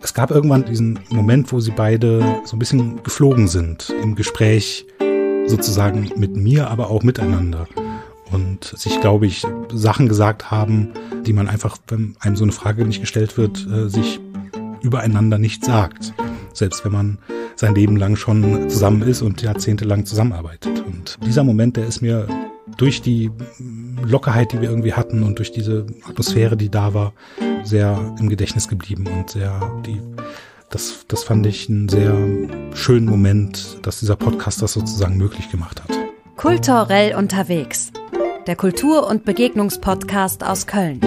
Es gab irgendwann diesen Moment, wo sie beide so ein bisschen geflogen sind im Gespräch sozusagen mit mir, aber auch miteinander. Und sich, glaube ich, Sachen gesagt haben, die man einfach, wenn einem so eine Frage nicht gestellt wird, äh, sich übereinander nicht sagt selbst wenn man sein Leben lang schon zusammen ist und jahrzehntelang zusammenarbeitet. Und dieser Moment, der ist mir durch die Lockerheit, die wir irgendwie hatten und durch diese Atmosphäre, die da war, sehr im Gedächtnis geblieben und sehr die das, das fand ich einen sehr schönen Moment, dass dieser Podcast das sozusagen möglich gemacht hat. Kulturell unterwegs. Der Kultur- und Begegnungspodcast aus Köln.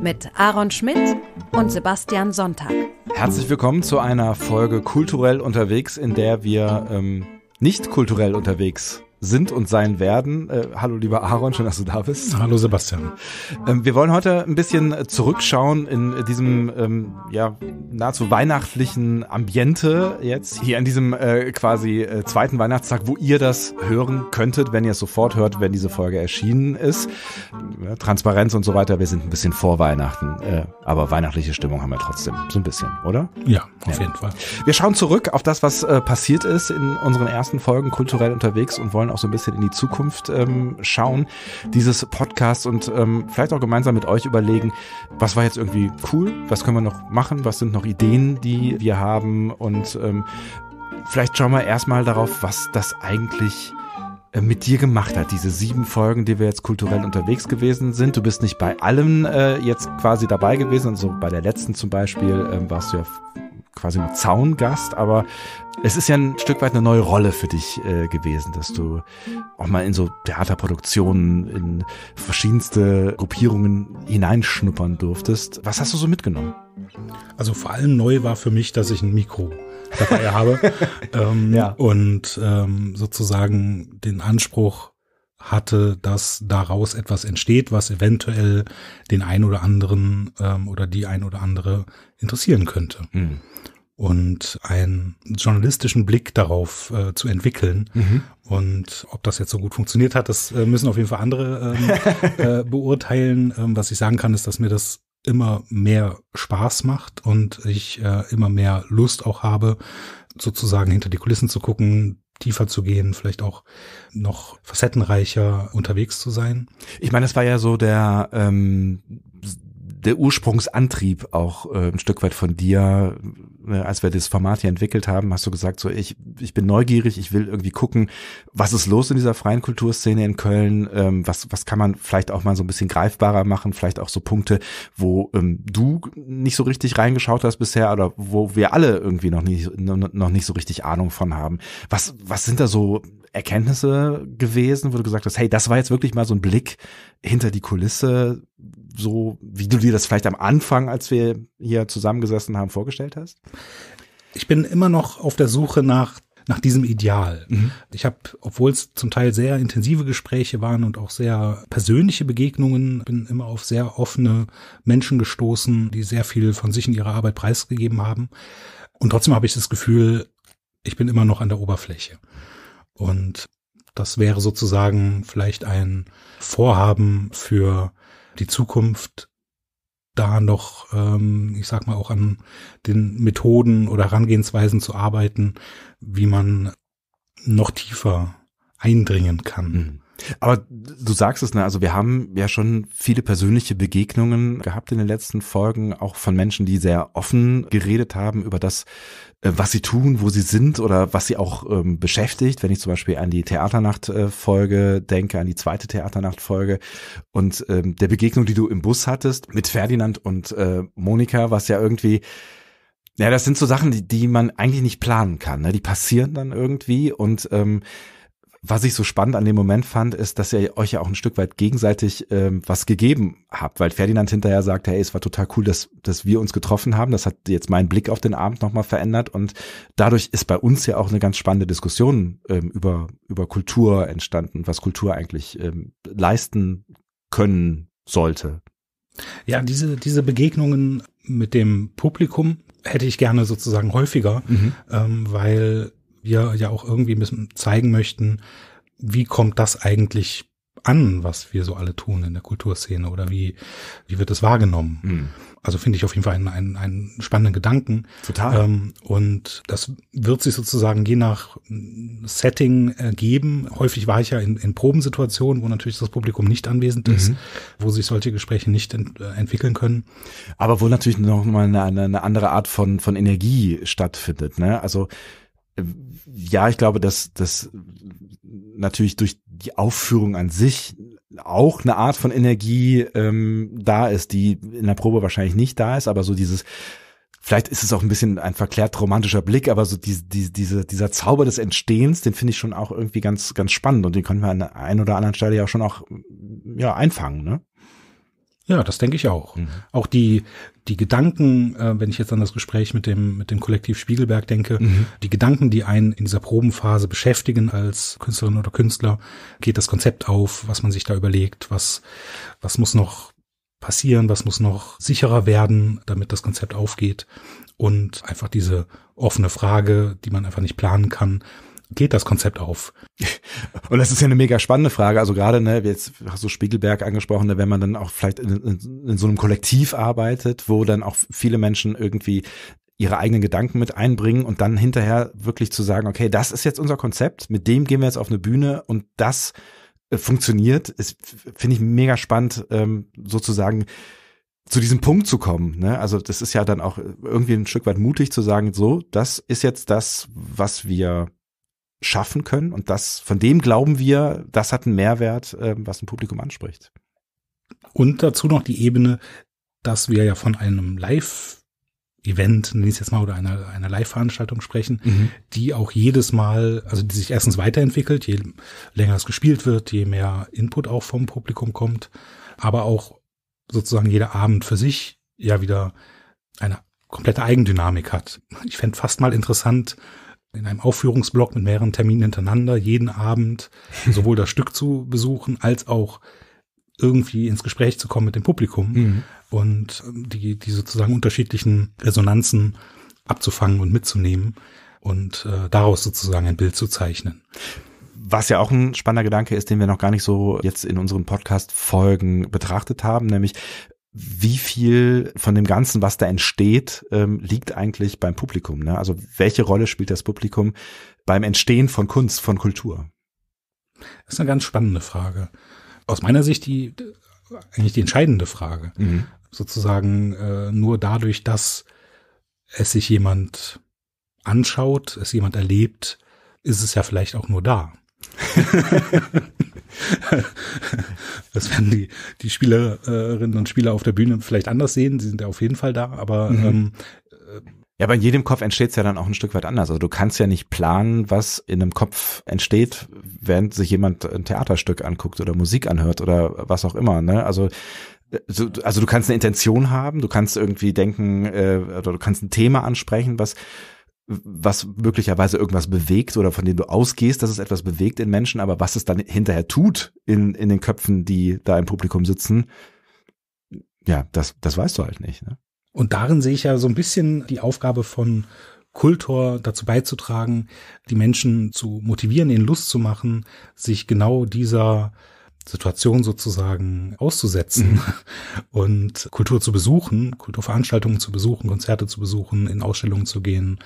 Mit Aaron Schmidt und Sebastian Sonntag. Herzlich willkommen zu einer Folge Kulturell unterwegs, in der wir ähm, nicht kulturell unterwegs sind und sein werden. Äh, hallo lieber Aaron, schön, dass du da bist. Hallo Sebastian. Ähm, wir wollen heute ein bisschen zurückschauen in diesem ähm, ja, nahezu weihnachtlichen Ambiente jetzt, hier an diesem äh, quasi äh, zweiten Weihnachtstag, wo ihr das hören könntet, wenn ihr es sofort hört, wenn diese Folge erschienen ist. Ja, Transparenz und so weiter, wir sind ein bisschen vor Weihnachten, äh, aber weihnachtliche Stimmung haben wir trotzdem, so ein bisschen, oder? Ja, auf ja. jeden Fall. Wir schauen zurück auf das, was äh, passiert ist in unseren ersten Folgen kulturell unterwegs und wollen auch so ein bisschen in die Zukunft ähm, schauen, dieses Podcast und ähm, vielleicht auch gemeinsam mit euch überlegen, was war jetzt irgendwie cool, was können wir noch machen, was sind noch Ideen, die wir haben und ähm, vielleicht schauen wir erstmal darauf, was das eigentlich äh, mit dir gemacht hat, diese sieben Folgen, die wir jetzt kulturell unterwegs gewesen sind. Du bist nicht bei allem äh, jetzt quasi dabei gewesen, also bei der letzten zum Beispiel ähm, warst du ja quasi nur Zaungast, aber es ist ja ein Stück weit eine neue Rolle für dich äh, gewesen, dass du auch mal in so Theaterproduktionen, in verschiedenste Gruppierungen hineinschnuppern durftest. Was hast du so mitgenommen? Also vor allem neu war für mich, dass ich ein Mikro dabei habe ähm, ja. und ähm, sozusagen den Anspruch hatte, dass daraus etwas entsteht, was eventuell den ein oder anderen ähm, oder die ein oder andere interessieren könnte. Mhm. Und einen journalistischen Blick darauf äh, zu entwickeln. Mhm. Und ob das jetzt so gut funktioniert hat, das äh, müssen auf jeden Fall andere ähm, äh, beurteilen. Ähm, was ich sagen kann, ist, dass mir das immer mehr Spaß macht und ich äh, immer mehr Lust auch habe, sozusagen hinter die Kulissen zu gucken, tiefer zu gehen, vielleicht auch noch facettenreicher unterwegs zu sein. Ich meine, es war ja so der ähm, der Ursprungsantrieb auch äh, ein Stück weit von dir, äh, als wir das Format hier entwickelt haben, hast du gesagt, so ich, ich bin neugierig, ich will irgendwie gucken, was ist los in dieser freien Kulturszene in Köln, ähm, was, was kann man vielleicht auch mal so ein bisschen greifbarer machen, vielleicht auch so Punkte, wo ähm, du nicht so richtig reingeschaut hast bisher oder wo wir alle irgendwie noch nicht, noch nicht so richtig Ahnung von haben. Was, was sind da so Erkenntnisse gewesen, wo du gesagt hast, hey, das war jetzt wirklich mal so ein Blick hinter die Kulisse, so wie du dir das vielleicht am Anfang, als wir hier zusammengesessen haben, vorgestellt hast? Ich bin immer noch auf der Suche nach nach diesem Ideal. Mhm. Ich habe, obwohl es zum Teil sehr intensive Gespräche waren und auch sehr persönliche Begegnungen, bin immer auf sehr offene Menschen gestoßen, die sehr viel von sich in ihrer Arbeit preisgegeben haben. Und trotzdem habe ich das Gefühl, ich bin immer noch an der Oberfläche. Und das wäre sozusagen vielleicht ein Vorhaben für die Zukunft, da noch, ähm, ich sag mal, auch an den Methoden oder Herangehensweisen zu arbeiten, wie man noch tiefer eindringen kann. Mhm. Aber du sagst es, ne? also wir haben ja schon viele persönliche Begegnungen gehabt in den letzten Folgen, auch von Menschen, die sehr offen geredet haben über das, äh, was sie tun, wo sie sind oder was sie auch ähm, beschäftigt. Wenn ich zum Beispiel an die Theaternacht-Folge äh, denke, an die zweite Theaternacht-Folge und ähm, der Begegnung, die du im Bus hattest mit Ferdinand und äh, Monika, was ja irgendwie ja, das sind so Sachen, die, die man eigentlich nicht planen kann. Ne? Die passieren dann irgendwie und ähm, was ich so spannend an dem Moment fand, ist, dass ihr euch ja auch ein Stück weit gegenseitig ähm, was gegeben habt, weil Ferdinand hinterher sagt, hey, es war total cool, dass, dass wir uns getroffen haben. Das hat jetzt meinen Blick auf den Abend nochmal verändert und dadurch ist bei uns ja auch eine ganz spannende Diskussion ähm, über, über Kultur entstanden, was Kultur eigentlich ähm, leisten können sollte. Ja, diese, diese Begegnungen mit dem Publikum hätte ich gerne sozusagen häufiger, mhm. ähm, weil wir ja auch irgendwie ein bisschen zeigen möchten, wie kommt das eigentlich an, was wir so alle tun in der Kulturszene oder wie, wie wird es wahrgenommen? Mhm. Also finde ich auf jeden Fall einen, einen, einen spannenden Gedanken. Total. Ähm, und das wird sich sozusagen je nach Setting ergeben. Häufig war ich ja in, in Probensituationen, wo natürlich das Publikum nicht anwesend ist, mhm. wo sich solche Gespräche nicht ent äh, entwickeln können. Aber wo natürlich nochmal eine, eine andere Art von, von Energie stattfindet. Ne? Also ja, ich glaube, dass das natürlich durch die Aufführung an sich auch eine Art von Energie ähm, da ist, die in der Probe wahrscheinlich nicht da ist, aber so dieses, vielleicht ist es auch ein bisschen ein verklärt romantischer Blick, aber so diese, die, diese, dieser Zauber des Entstehens, den finde ich schon auch irgendwie ganz, ganz spannend und den können wir an der einen oder anderen Stelle ja schon auch ja, einfangen, ne? Ja, das denke ich auch. Mhm. Auch die, die Gedanken, äh, wenn ich jetzt an das Gespräch mit dem, mit dem Kollektiv Spiegelberg denke, mhm. die Gedanken, die einen in dieser Probenphase beschäftigen als Künstlerin oder Künstler, geht das Konzept auf, was man sich da überlegt, was, was muss noch passieren, was muss noch sicherer werden, damit das Konzept aufgeht und einfach diese offene Frage, die man einfach nicht planen kann, geht das Konzept auf? Und das ist ja eine mega spannende Frage. Also gerade, ne, jetzt hast du Spiegelberg angesprochen, ne, wenn man dann auch vielleicht in, in, in so einem Kollektiv arbeitet, wo dann auch viele Menschen irgendwie ihre eigenen Gedanken mit einbringen und dann hinterher wirklich zu sagen, okay, das ist jetzt unser Konzept, mit dem gehen wir jetzt auf eine Bühne und das äh, funktioniert, ist, finde ich mega spannend, ähm, sozusagen zu diesem Punkt zu kommen. Ne? Also das ist ja dann auch irgendwie ein Stück weit mutig zu sagen, so, das ist jetzt das, was wir schaffen können. Und das, von dem glauben wir, das hat einen Mehrwert, äh, was ein Publikum anspricht. Und dazu noch die Ebene, dass wir ja von einem Live Event, nenne ich es jetzt mal, oder einer, einer Live-Veranstaltung sprechen, mhm. die auch jedes Mal, also die sich erstens weiterentwickelt, je länger es gespielt wird, je mehr Input auch vom Publikum kommt, aber auch sozusagen jeder Abend für sich ja wieder eine komplette Eigendynamik hat. Ich fände fast mal interessant, in einem Aufführungsblock mit mehreren Terminen hintereinander jeden Abend sowohl das Stück zu besuchen als auch irgendwie ins Gespräch zu kommen mit dem Publikum mhm. und ähm, die, die sozusagen unterschiedlichen Resonanzen abzufangen und mitzunehmen und äh, daraus sozusagen ein Bild zu zeichnen. Was ja auch ein spannender Gedanke ist, den wir noch gar nicht so jetzt in unseren Podcast-Folgen betrachtet haben, nämlich wie viel von dem Ganzen, was da entsteht, ähm, liegt eigentlich beim Publikum. Ne? Also welche Rolle spielt das Publikum beim Entstehen von Kunst, von Kultur? Das ist eine ganz spannende Frage. Aus meiner Sicht die eigentlich die entscheidende Frage. Mhm. Sozusagen äh, nur dadurch, dass es sich jemand anschaut, es jemand erlebt, ist es ja vielleicht auch nur da. das werden die, die Spielerinnen und Spieler auf der Bühne vielleicht anders sehen. Sie sind ja auf jeden Fall da, aber mhm. ähm, äh, ja, aber in jedem Kopf entsteht es ja dann auch ein Stück weit anders. Also du kannst ja nicht planen, was in einem Kopf entsteht, während sich jemand ein Theaterstück anguckt oder Musik anhört oder was auch immer. Ne? Also also, also du kannst eine Intention haben, du kannst irgendwie denken, äh, oder du kannst ein Thema ansprechen, was was möglicherweise irgendwas bewegt oder von dem du ausgehst, dass es etwas bewegt in Menschen, aber was es dann hinterher tut in, in den Köpfen, die da im Publikum sitzen, ja, das, das weißt du halt nicht. Ne? Und darin sehe ich ja so ein bisschen die Aufgabe von Kultor dazu beizutragen, die Menschen zu motivieren, ihnen Lust zu machen, sich genau dieser Situation sozusagen auszusetzen mhm. und Kultur zu besuchen, Kulturveranstaltungen zu besuchen, Konzerte zu besuchen, in Ausstellungen zu gehen,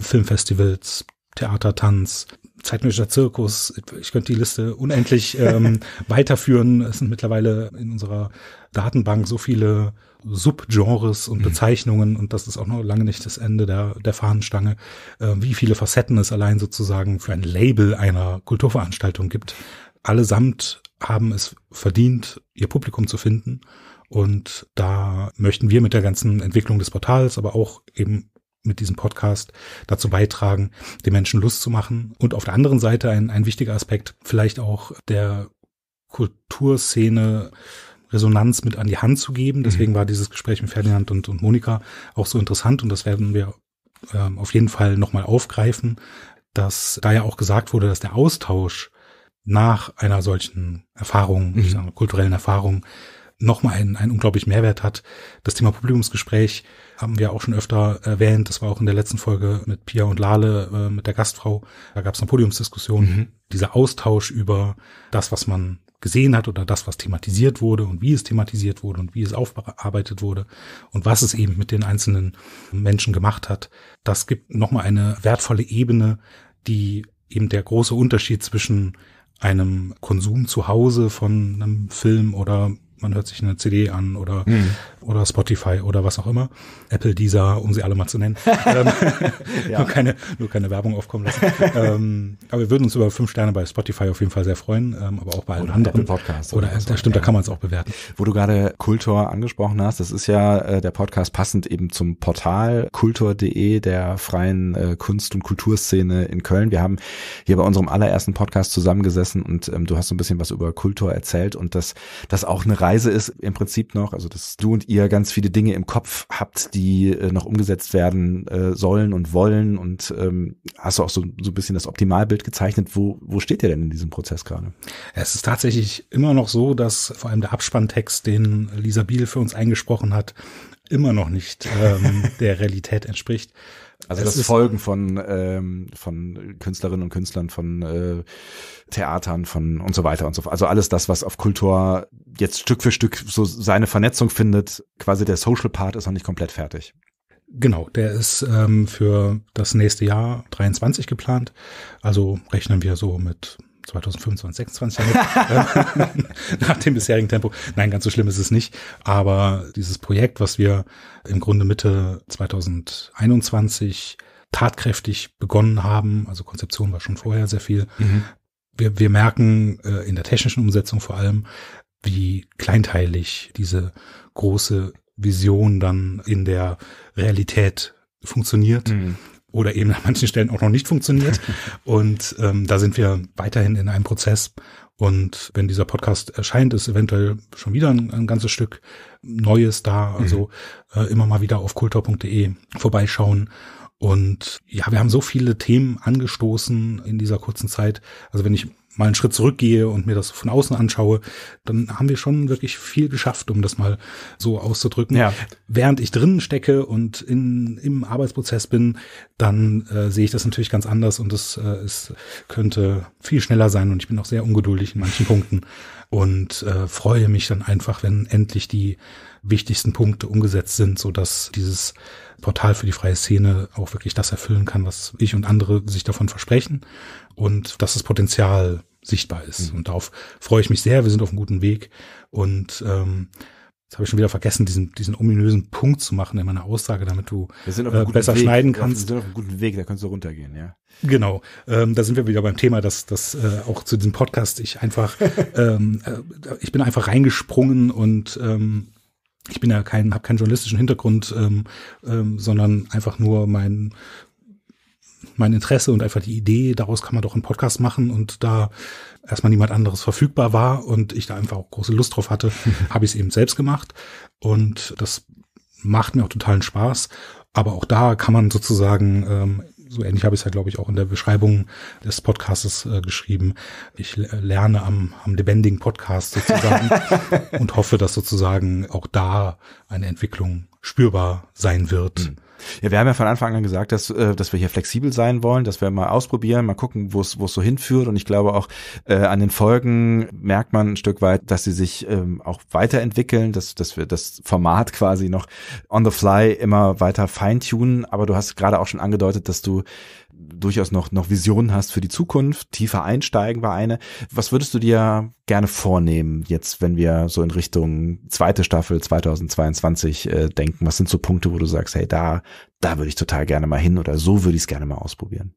Filmfestivals, Theater, Tanz, zeitgenössischer Zirkus. Ich könnte die Liste unendlich ähm, weiterführen. Es sind mittlerweile in unserer Datenbank so viele Subgenres und mhm. Bezeichnungen und das ist auch noch lange nicht das Ende der, der Fahnenstange, äh, wie viele Facetten es allein sozusagen für ein Label einer Kulturveranstaltung gibt allesamt haben es verdient, ihr Publikum zu finden. Und da möchten wir mit der ganzen Entwicklung des Portals, aber auch eben mit diesem Podcast dazu beitragen, den Menschen Lust zu machen. Und auf der anderen Seite ein, ein wichtiger Aspekt, vielleicht auch der Kulturszene Resonanz mit an die Hand zu geben. Deswegen mhm. war dieses Gespräch mit Ferdinand und, und Monika auch so interessant und das werden wir äh, auf jeden Fall nochmal aufgreifen, dass da ja auch gesagt wurde, dass der Austausch nach einer solchen Erfahrung, mhm. sagen, kulturellen Erfahrung, nochmal einen, einen unglaublichen Mehrwert hat. Das Thema Publikumsgespräch haben wir auch schon öfter erwähnt. Das war auch in der letzten Folge mit Pia und Lale, äh, mit der Gastfrau. Da gab es eine Podiumsdiskussion. Mhm. Dieser Austausch über das, was man gesehen hat oder das, was thematisiert wurde und wie es thematisiert wurde und wie es aufbearbeitet wurde und was es eben mit den einzelnen Menschen gemacht hat. Das gibt nochmal eine wertvolle Ebene, die eben der große Unterschied zwischen einem Konsum zu Hause von einem Film oder man hört sich eine CD an oder, mhm. oder Spotify oder was auch immer. Apple, Deezer, um sie alle mal zu nennen. Ähm, ja. nur, keine, nur keine Werbung aufkommen lassen. ähm, aber wir würden uns über fünf Sterne bei Spotify auf jeden Fall sehr freuen, ähm, aber auch bei allen anderen. Podcasts. Oder, oder so. Äh, da stimmt, ja. da kann man es auch bewerten. Wo du gerade Kultor angesprochen hast, das ist ja äh, der Podcast passend eben zum Portal kultor.de der freien äh, Kunst- und Kulturszene in Köln. Wir haben hier bei unserem allerersten Podcast zusammengesessen und ähm, du hast so ein bisschen was über Kultor erzählt und dass das auch eine Reise ist im Prinzip noch, also dass du und ihr ganz viele Dinge im Kopf habt, die äh, noch umgesetzt werden äh, sollen und wollen und ähm, hast du auch so, so ein bisschen das Optimalbild gezeichnet. Wo, wo steht ihr denn in diesem Prozess gerade? Es ist tatsächlich immer noch so, dass vor allem der Abspanntext, den Lisa Biel für uns eingesprochen hat, immer noch nicht ähm, der Realität entspricht. Also das, das Folgen von, ähm, von Künstlerinnen und Künstlern, von äh, Theatern, von und so weiter und so fort. Also alles das, was auf Kultur jetzt Stück für Stück so seine Vernetzung findet, quasi der Social Part ist noch nicht komplett fertig. Genau, der ist ähm, für das nächste Jahr 23 geplant. Also rechnen wir so mit 2025, 26 damit, nach dem bisherigen Tempo. Nein, ganz so schlimm ist es nicht. Aber dieses Projekt, was wir im Grunde Mitte 2021 tatkräftig begonnen haben, also Konzeption war schon vorher sehr viel. Mhm. Wir, wir merken äh, in der technischen Umsetzung vor allem, wie kleinteilig diese große Vision dann in der Realität funktioniert. Mhm oder eben an manchen Stellen auch noch nicht funktioniert. Und ähm, da sind wir weiterhin in einem Prozess. Und wenn dieser Podcast erscheint, ist eventuell schon wieder ein, ein ganzes Stück Neues da. Also mhm. äh, immer mal wieder auf kultur.de vorbeischauen. Und ja, wir haben so viele Themen angestoßen in dieser kurzen Zeit. Also wenn ich mal einen Schritt zurückgehe und mir das von außen anschaue, dann haben wir schon wirklich viel geschafft, um das mal so auszudrücken. Ja. Während ich drinnen stecke und in, im Arbeitsprozess bin, dann äh, sehe ich das natürlich ganz anders und es, äh, es könnte viel schneller sein und ich bin auch sehr ungeduldig in manchen Punkten und äh, freue mich dann einfach, wenn endlich die wichtigsten Punkte umgesetzt sind, so dass dieses Portal für die freie Szene auch wirklich das erfüllen kann, was ich und andere sich davon versprechen und dass das Potenzial sichtbar ist. Mhm. Und darauf freue ich mich sehr. Wir sind auf einem guten Weg und ähm, Jetzt habe ich schon wieder vergessen, diesen, diesen ominösen Punkt zu machen in meiner Aussage, damit du äh, besser Weg. schneiden kannst. Wir sind auf einem guten Weg, da kannst du runtergehen, ja. Genau, ähm, da sind wir wieder beim Thema, dass, dass äh, auch zu diesem Podcast ich einfach, ähm, äh, ich bin einfach reingesprungen und ähm, ich bin ja kein, habe keinen journalistischen Hintergrund, ähm, ähm, sondern einfach nur mein mein Interesse und einfach die Idee, daraus kann man doch einen Podcast machen und da erstmal niemand anderes verfügbar war und ich da einfach auch große Lust drauf hatte, habe ich es eben selbst gemacht und das macht mir auch totalen Spaß. Aber auch da kann man sozusagen ähm, so ähnlich habe ich es ja, glaube ich, auch in der Beschreibung des Podcastes äh, geschrieben. Ich lerne am, am lebendigen Podcast sozusagen und hoffe, dass sozusagen auch da eine Entwicklung spürbar sein wird. Mhm. Ja, wir haben ja von Anfang an gesagt, dass, äh, dass wir hier flexibel sein wollen, dass wir mal ausprobieren, mal gucken, wo es wo es so hinführt. Und ich glaube auch äh, an den Folgen merkt man ein Stück weit, dass sie sich ähm, auch weiterentwickeln, dass, dass wir das Format quasi noch on the fly immer weiter feintunen. Aber du hast gerade auch schon angedeutet, dass du durchaus noch, noch Visionen hast für die Zukunft. Tiefer einsteigen war eine. Was würdest du dir gerne vornehmen jetzt, wenn wir so in Richtung zweite Staffel 2022 äh, denken? Was sind so Punkte, wo du sagst, hey, da, da würde ich total gerne mal hin oder so würde ich es gerne mal ausprobieren?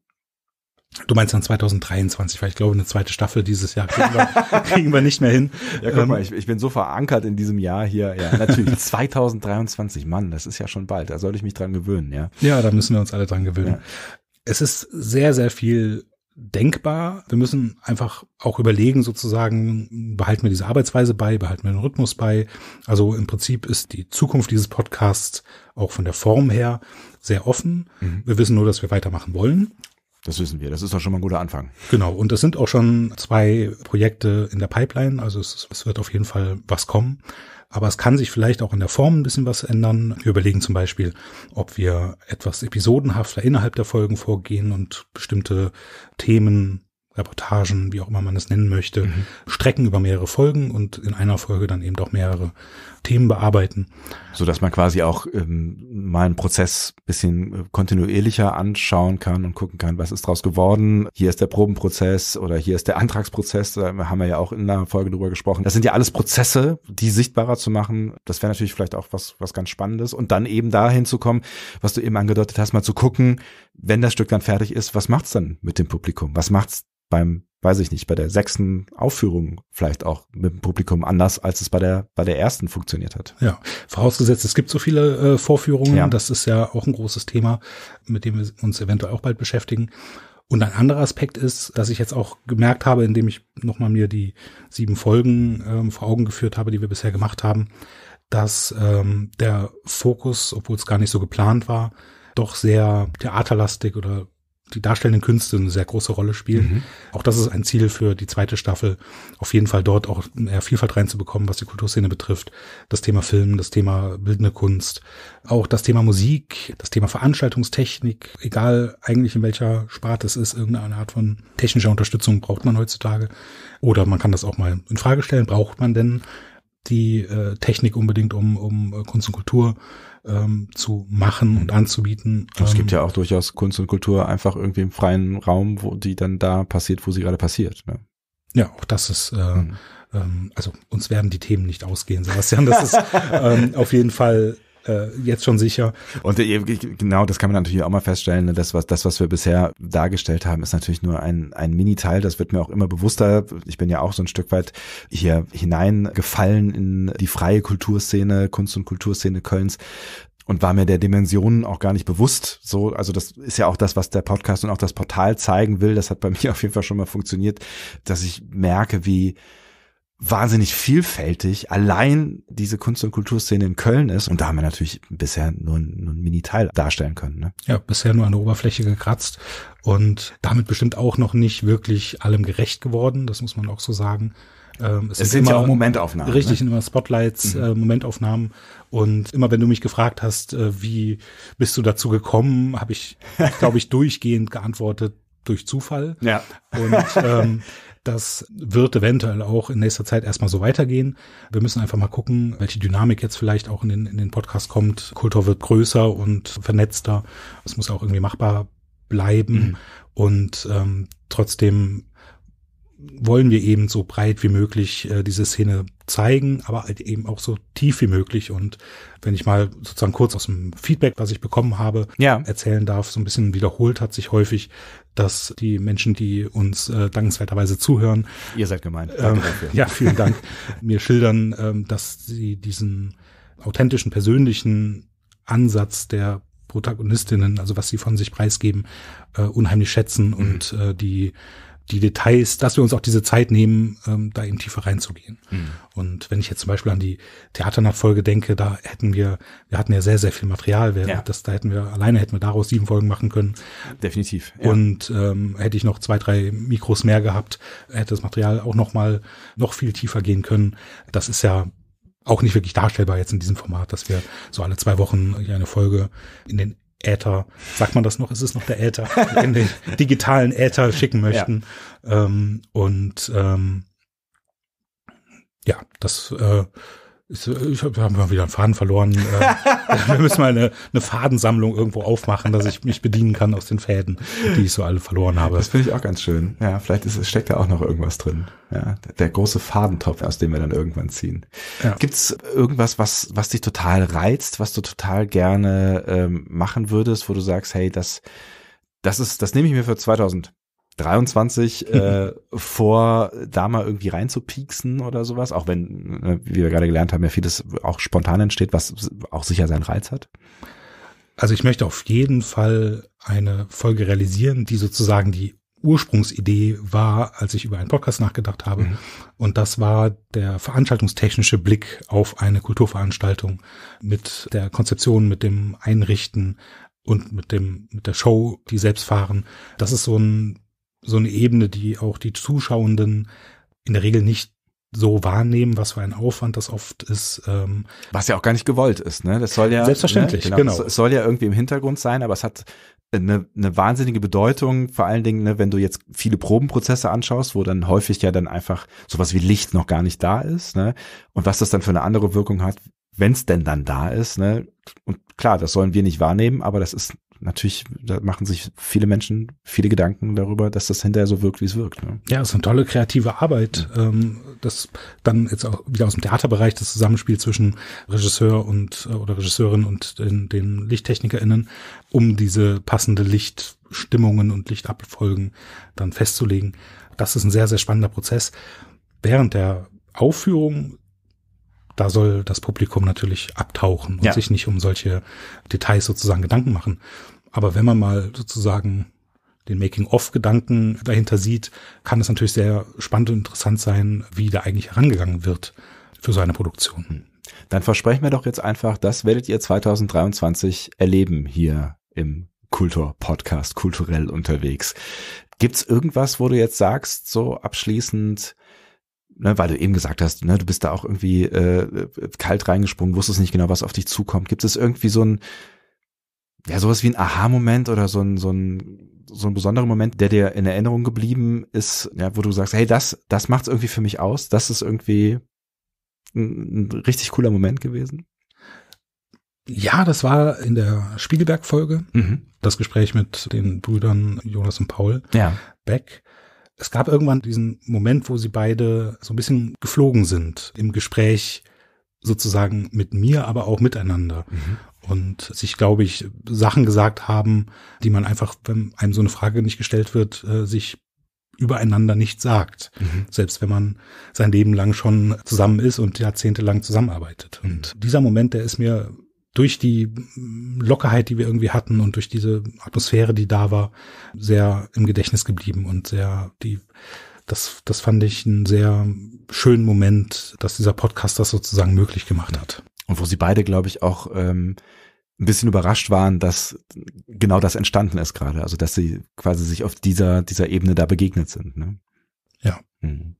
Du meinst dann 2023, weil ich glaube, eine zweite Staffel dieses Jahr kriegen wir, kriegen wir nicht mehr hin. Ja, guck mal, ähm, ich, ich bin so verankert in diesem Jahr hier. Ja, natürlich 2023, Mann, das ist ja schon bald. Da sollte ich mich dran gewöhnen, ja. Ja, da müssen wir uns alle dran gewöhnen es ist sehr, sehr viel denkbar. Wir müssen einfach auch überlegen, sozusagen, behalten wir diese Arbeitsweise bei, behalten wir den Rhythmus bei. Also im Prinzip ist die Zukunft dieses Podcasts auch von der Form her sehr offen. Mhm. Wir wissen nur, dass wir weitermachen wollen. Das wissen wir. Das ist doch schon mal ein guter Anfang. Genau. Und es sind auch schon zwei Projekte in der Pipeline. Also es, es wird auf jeden Fall was kommen. Aber es kann sich vielleicht auch in der Form ein bisschen was ändern. Wir überlegen zum Beispiel, ob wir etwas episodenhafter innerhalb der Folgen vorgehen und bestimmte Themen Reportagen, wie auch immer man es nennen möchte, mhm. strecken über mehrere Folgen und in einer Folge dann eben doch mehrere Themen bearbeiten. So dass man quasi auch ähm, mal einen Prozess bisschen äh, kontinuierlicher anschauen kann und gucken kann, was ist draus geworden. Hier ist der Probenprozess oder hier ist der Antragsprozess, da haben wir ja auch in einer Folge drüber gesprochen. Das sind ja alles Prozesse, die sichtbarer zu machen. Das wäre natürlich vielleicht auch was, was ganz Spannendes. Und dann eben dahin zu kommen, was du eben angedeutet hast, mal zu gucken, wenn das Stück dann fertig ist, was macht's dann mit dem Publikum? Was macht's beim, weiß ich nicht, bei der sechsten Aufführung vielleicht auch mit dem Publikum anders, als es bei der, bei der ersten funktioniert hat. Ja, vorausgesetzt, es gibt so viele äh, Vorführungen, ja. das ist ja auch ein großes Thema, mit dem wir uns eventuell auch bald beschäftigen. Und ein anderer Aspekt ist, dass ich jetzt auch gemerkt habe, indem ich nochmal mir die sieben Folgen ähm, vor Augen geführt habe, die wir bisher gemacht haben, dass ähm, der Fokus, obwohl es gar nicht so geplant war, doch sehr theaterlastig oder die darstellenden Künste eine sehr große Rolle spielen. Mhm. Auch das ist ein Ziel für die zweite Staffel, auf jeden Fall dort auch mehr Vielfalt reinzubekommen, was die Kulturszene betrifft. Das Thema Film, das Thema bildende Kunst, auch das Thema Musik, das Thema Veranstaltungstechnik, egal eigentlich in welcher Sparte es ist, irgendeine Art von technischer Unterstützung braucht man heutzutage. Oder man kann das auch mal in Frage stellen, braucht man denn die äh, Technik unbedingt, um, um äh, Kunst und Kultur ähm, zu machen und anzubieten. Es gibt ähm, ja auch durchaus Kunst und Kultur einfach irgendwie im freien Raum, wo die dann da passiert, wo sie gerade passiert. Ne? Ja, auch das ist, äh, mhm. ähm, also uns werden die Themen nicht ausgehen, Sebastian. Das ist ähm, auf jeden Fall äh, jetzt schon sicher. Und äh, genau, das kann man natürlich auch mal feststellen. Ne, das was, das, was wir bisher dargestellt haben, ist natürlich nur ein, ein Mini-Teil. Das wird mir auch immer bewusster. Ich bin ja auch so ein Stück weit hier hineingefallen in die freie Kulturszene, Kunst- und Kulturszene Kölns und war mir der Dimensionen auch gar nicht bewusst. So, also das ist ja auch das, was der Podcast und auch das Portal zeigen will. Das hat bei mir auf jeden Fall schon mal funktioniert, dass ich merke, wie wahnsinnig vielfältig allein diese Kunst- und Kulturszene in Köln ist. Und da haben wir natürlich bisher nur, nur einen Mini-Teil darstellen können. Ne? Ja, bisher nur an der Oberfläche gekratzt und damit bestimmt auch noch nicht wirklich allem gerecht geworden. Das muss man auch so sagen. Ähm, es, es sind immer, ja auch Momentaufnahmen. Richtig, ne? immer Spotlights, mhm. äh, Momentaufnahmen. Und immer wenn du mich gefragt hast, äh, wie bist du dazu gekommen, habe ich, glaube ich, durchgehend geantwortet, durch Zufall. Ja. Und ähm, Das wird eventuell auch in nächster Zeit erstmal so weitergehen. Wir müssen einfach mal gucken, welche Dynamik jetzt vielleicht auch in den, in den Podcast kommt. Kultur wird größer und vernetzter. Es muss auch irgendwie machbar bleiben. Mhm. Und ähm, trotzdem wollen wir eben so breit wie möglich äh, diese Szene zeigen, aber halt eben auch so tief wie möglich. Und wenn ich mal sozusagen kurz aus dem Feedback, was ich bekommen habe, ja. erzählen darf, so ein bisschen wiederholt hat sich häufig, dass die Menschen, die uns äh, dankenswerterweise zuhören, ihr seid gemeint. Ähm, ja, vielen Dank, mir schildern, ähm, dass sie diesen authentischen, persönlichen Ansatz der Protagonistinnen, also was sie von sich preisgeben, äh, unheimlich schätzen mhm. und äh, die die Details, dass wir uns auch diese Zeit nehmen, ähm, da eben tiefer reinzugehen. Mhm. Und wenn ich jetzt zum Beispiel an die Theaternachfolge denke, da hätten wir, wir hatten ja sehr, sehr viel Material. Wir, ja. das, da hätten wir alleine hätten wir daraus sieben Folgen machen können. Definitiv. Ja. Und ähm, hätte ich noch zwei, drei Mikros mehr gehabt, hätte das Material auch noch mal noch viel tiefer gehen können. Das ist ja auch nicht wirklich darstellbar jetzt in diesem Format, dass wir so alle zwei Wochen eine Folge in den Äther, sagt man das noch, ist es noch der Äther, in den digitalen Äther schicken möchten. Ja. Ähm, und ähm, ja, das äh, äh, ich habe hab mal wieder einen Faden verloren. Äh, wir müssen mal eine, eine, Fadensammlung irgendwo aufmachen, dass ich mich bedienen kann aus den Fäden, die ich so alle verloren habe. Das finde ich auch ganz schön. Ja, vielleicht ist, steckt da auch noch irgendwas drin. Ja, der große Fadentopf, aus dem wir dann irgendwann ziehen. Ja. Gibt's irgendwas, was, was dich total reizt, was du total gerne ähm, machen würdest, wo du sagst, hey, das, das ist, das nehme ich mir für 2000 23 äh, vor, da mal irgendwie reinzupieksen oder sowas, auch wenn, ne, wie wir gerade gelernt haben, ja vieles auch spontan entsteht, was auch sicher seinen Reiz hat. Also ich möchte auf jeden Fall eine Folge realisieren, die sozusagen die Ursprungsidee war, als ich über einen Podcast nachgedacht habe. Mhm. Und das war der veranstaltungstechnische Blick auf eine Kulturveranstaltung mit der Konzeption, mit dem Einrichten und mit dem, mit der Show, die selbst fahren. Das ist so ein so eine Ebene, die auch die Zuschauenden in der Regel nicht so wahrnehmen, was für ein Aufwand das oft ist. Ähm was ja auch gar nicht gewollt ist, ne? Das soll ja selbstverständlich, ne? genau. genau. Es soll ja irgendwie im Hintergrund sein, aber es hat eine, eine wahnsinnige Bedeutung, vor allen Dingen, ne, wenn du jetzt viele Probenprozesse anschaust, wo dann häufig ja dann einfach sowas wie Licht noch gar nicht da ist, ne? Und was das dann für eine andere Wirkung hat, wenn es denn dann da ist, ne? Und klar, das sollen wir nicht wahrnehmen, aber das ist natürlich, da machen sich viele Menschen viele Gedanken darüber, dass das hinterher so wirkt, wie es wirkt. Ne? Ja, es ist eine tolle kreative Arbeit, ähm, das dann jetzt auch wieder aus dem Theaterbereich, das Zusammenspiel zwischen Regisseur und äh, oder Regisseurin und den, den LichttechnikerInnen, um diese passende Lichtstimmungen und Lichtabfolgen dann festzulegen. Das ist ein sehr, sehr spannender Prozess. Während der Aufführung da soll das Publikum natürlich abtauchen und ja. sich nicht um solche Details sozusagen Gedanken machen. Aber wenn man mal sozusagen den Making-of-Gedanken dahinter sieht, kann es natürlich sehr spannend und interessant sein, wie da eigentlich herangegangen wird für so eine Produktion. Hm. Dann versprechen wir doch jetzt einfach, das werdet ihr 2023 erleben hier im Kultur-Podcast, kulturell unterwegs. Gibt's irgendwas, wo du jetzt sagst, so abschließend, ne, weil du eben gesagt hast, ne, du bist da auch irgendwie äh, kalt reingesprungen, wusstest nicht genau, was auf dich zukommt. Gibt es irgendwie so ein, ja, sowas wie ein Aha-Moment oder so ein, so ein, so ein besonderer Moment, der dir in Erinnerung geblieben ist, ja, wo du sagst, hey, das, das macht's irgendwie für mich aus, das ist irgendwie ein, ein richtig cooler Moment gewesen? Ja, das war in der Spiegelberg-Folge, mhm. das Gespräch mit den Brüdern Jonas und Paul ja. Beck. Es gab irgendwann diesen Moment, wo sie beide so ein bisschen geflogen sind im Gespräch sozusagen mit mir, aber auch miteinander. Mhm. Und sich, glaube ich, Sachen gesagt haben, die man einfach, wenn einem so eine Frage nicht gestellt wird, äh, sich übereinander nicht sagt. Mhm. Selbst wenn man sein Leben lang schon zusammen ist und jahrzehntelang zusammenarbeitet. Mhm. Und dieser Moment, der ist mir durch die Lockerheit, die wir irgendwie hatten und durch diese Atmosphäre, die da war, sehr im Gedächtnis geblieben und sehr die das, das fand ich einen sehr schönen Moment, dass dieser Podcast das sozusagen möglich gemacht hat. Und wo sie beide, glaube ich, auch ähm, ein bisschen überrascht waren, dass genau das entstanden ist gerade. Also dass sie quasi sich auf dieser, dieser Ebene da begegnet sind. Ne? Ja. Mhm.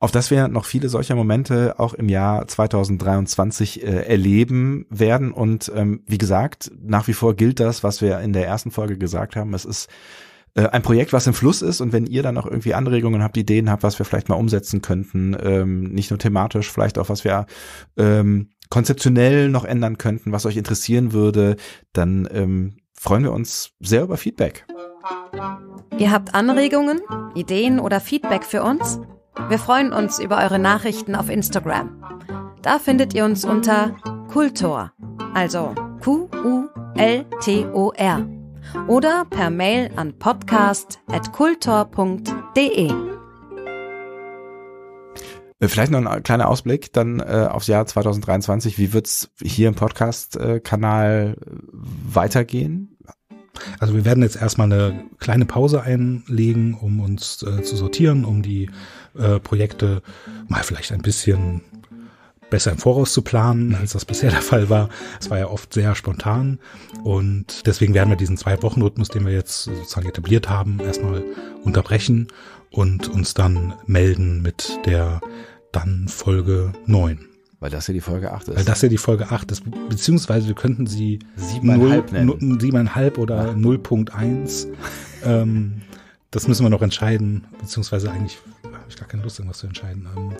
Auf das wir noch viele solcher Momente auch im Jahr 2023 äh, erleben werden. Und ähm, wie gesagt, nach wie vor gilt das, was wir in der ersten Folge gesagt haben. Es ist äh, ein Projekt, was im Fluss ist und wenn ihr dann auch irgendwie Anregungen habt, Ideen habt, was wir vielleicht mal umsetzen könnten, ähm, nicht nur thematisch, vielleicht auch was wir ähm, konzeptionell noch ändern könnten, was euch interessieren würde, dann ähm, freuen wir uns sehr über Feedback. Ihr habt Anregungen, Ideen oder Feedback für uns? Wir freuen uns über eure Nachrichten auf Instagram. Da findet ihr uns unter Kultor, also Q-U-L-T-O-R oder per Mail an podcast.kultor.de. Äh, vielleicht noch ein kleiner Ausblick dann äh, aufs Jahr 2023. Wie wird es hier im Podcast-Kanal äh, äh, weitergehen? Also wir werden jetzt erstmal eine kleine Pause einlegen, um uns äh, zu sortieren, um die äh, Projekte mal vielleicht ein bisschen besser im Voraus zu planen, als das bisher der Fall war. Es war ja oft sehr spontan und deswegen werden wir diesen Zwei-Wochen-Rhythmus, den wir jetzt sozusagen etabliert haben, erstmal unterbrechen und uns dann melden mit der dann Folge 9. Weil das ja die Folge 8 ist. Weil das ja die Folge 8 ist. Beziehungsweise wir könnten sie 7,5 oder 0,1. ähm, das müssen wir noch entscheiden. Beziehungsweise eigentlich habe ich gar keine Lust, irgendwas zu entscheiden. Ähm.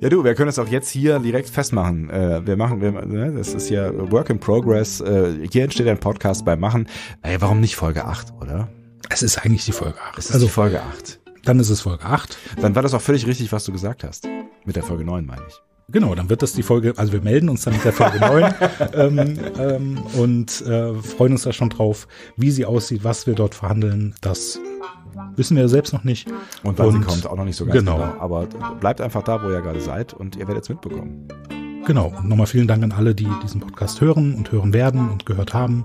Ja, du, wir können das auch jetzt hier direkt festmachen. Äh, wir machen, wir, ne, das ist ja Work in Progress. Äh, hier entsteht ein Podcast beim Machen. Ey, warum nicht Folge 8, oder? Es ist eigentlich die Folge 8. Es ist also, die Folge 8. Dann ist es Folge 8. Dann war das auch völlig richtig, was du gesagt hast. Mit der Folge 9 meine ich. Genau, dann wird das die Folge, also wir melden uns dann mit der Folge 9 ähm, ähm, und äh, freuen uns da schon drauf, wie sie aussieht, was wir dort verhandeln. Das wissen wir selbst noch nicht. Und wann und, sie kommt, auch noch nicht so ganz genau. genau. Aber bleibt einfach da, wo ihr gerade seid und ihr werdet es mitbekommen. Genau, und nochmal vielen Dank an alle, die diesen Podcast hören und hören werden und gehört haben.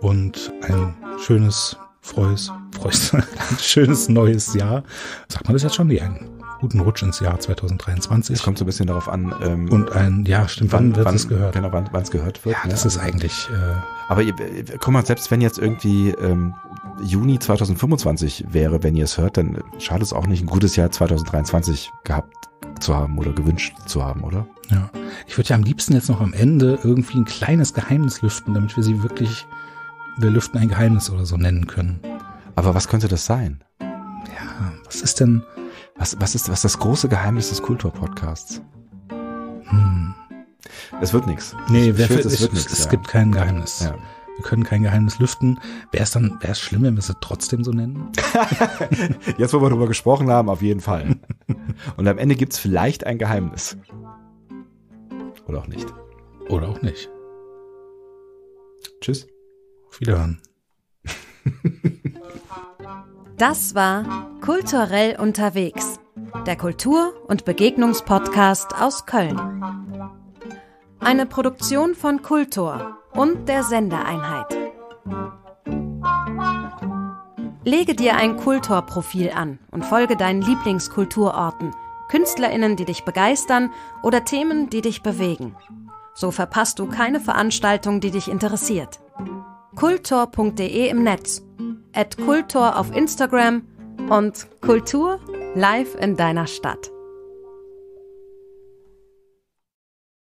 Und ein schönes frohes, frohes, schönes neues Jahr. Sagt man das jetzt schon? Nee, einen guten Rutsch ins Jahr 2023. Es kommt so ein bisschen darauf an. Ähm, und ein, ja, stimmt, wann, wann wird wann, es gehört? Genau, wann es gehört wird. Ja, ne? das ist eigentlich. Äh, Aber guck mal, selbst wenn jetzt irgendwie ähm, Juni 2025 wäre, wenn ihr es hört, dann schadet es auch nicht, ein gutes Jahr 2023 gehabt zu haben oder gewünscht zu haben, oder? Ja. Ich würde ja am liebsten jetzt noch am Ende irgendwie ein kleines Geheimnis lüften, damit wir sie wirklich wir lüften ein Geheimnis oder so nennen können. Aber was könnte das sein? Ja, was ist denn. Was, was ist was das große Geheimnis des Kulturpodcasts? Hm. Es wird nichts. Nee, wer will, es, wird nichts, es ja. gibt kein Geheimnis. Ja. Wir können kein Geheimnis lüften. Wäre es dann, wäre es schlimm, wenn wir es trotzdem so nennen? Jetzt, wo wir darüber gesprochen haben, auf jeden Fall. Und am Ende gibt es vielleicht ein Geheimnis. Oder auch nicht. Oder auch nicht. Tschüss. Auf Wiederhören. Das war Kulturell unterwegs, der Kultur- und Begegnungspodcast aus Köln. Eine Produktion von Kultur und der Sendeeinheit. Lege dir ein Kulturprofil an und folge deinen Lieblingskulturorten, Künstlerinnen, die dich begeistern oder Themen, die dich bewegen. So verpasst du keine Veranstaltung, die dich interessiert kultor.de im Netz, at kultor auf Instagram und Kultur live in deiner Stadt.